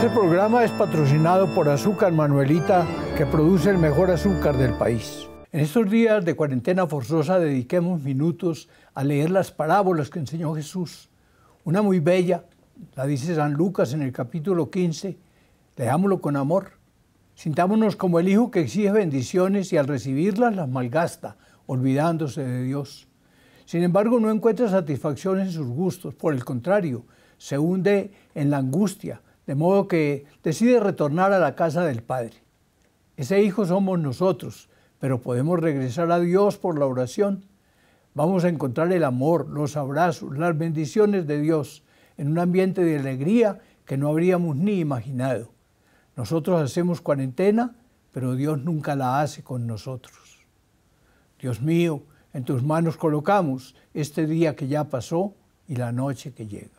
Este programa es patrocinado por Azúcar Manuelita, que produce el mejor azúcar del país. En estos días de cuarentena forzosa dediquemos minutos a leer las parábolas que enseñó Jesús. Una muy bella, la dice San Lucas en el capítulo 15, leámoslo con amor. Sintámonos como el hijo que exige bendiciones y al recibirlas las malgasta, olvidándose de Dios. Sin embargo, no encuentra satisfacción en sus gustos, por el contrario, se hunde en la angustia, de modo que decide retornar a la casa del Padre. Ese hijo somos nosotros, pero podemos regresar a Dios por la oración. Vamos a encontrar el amor, los abrazos, las bendiciones de Dios en un ambiente de alegría que no habríamos ni imaginado. Nosotros hacemos cuarentena, pero Dios nunca la hace con nosotros. Dios mío, en tus manos colocamos este día que ya pasó y la noche que llega.